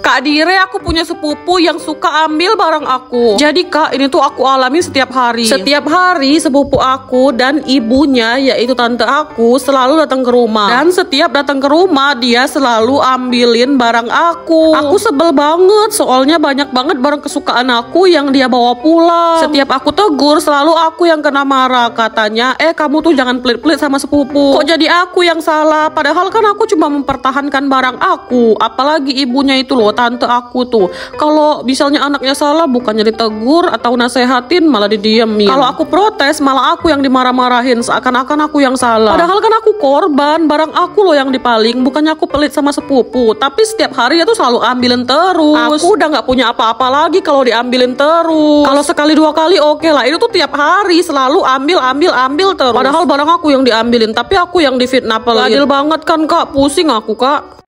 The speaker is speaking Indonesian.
Kak Dire, aku punya sepupu yang suka ambil barang aku. Jadi kak, ini tuh aku alami setiap hari. Setiap hari sepupu aku dan ibunya, yaitu tante aku, selalu datang ke rumah. Dan setiap datang ke rumah, dia selalu ambilin barang aku. Aku sebel banget, soalnya banyak banget barang kesukaan aku yang dia bawa pulang. Setiap aku tegur, selalu aku yang kena marah. Katanya, eh kamu tuh jangan pelit-pelit sama sepupu. Kok jadi aku yang salah? Padahal kan aku cuma mempertahankan barang aku. Apalagi ibunya itu loh tante aku tuh. Kalau misalnya anaknya salah bukannya ditegur atau nasehatin malah didiemin. Kalau aku protes malah aku yang dimarah-marahin seakan-akan aku yang salah. Padahal kan aku korban, barang aku loh yang dipaling, bukannya aku pelit sama sepupu, tapi setiap hari itu selalu ambilin terus. Aku udah nggak punya apa-apa lagi kalau diambilin terus. Kalau sekali dua kali oke okay lah, itu tuh tiap hari selalu ambil ambil ambil terus. Padahal barang aku yang diambilin, tapi aku yang difitnah pelit. Adil banget kan kak, pusing aku kak.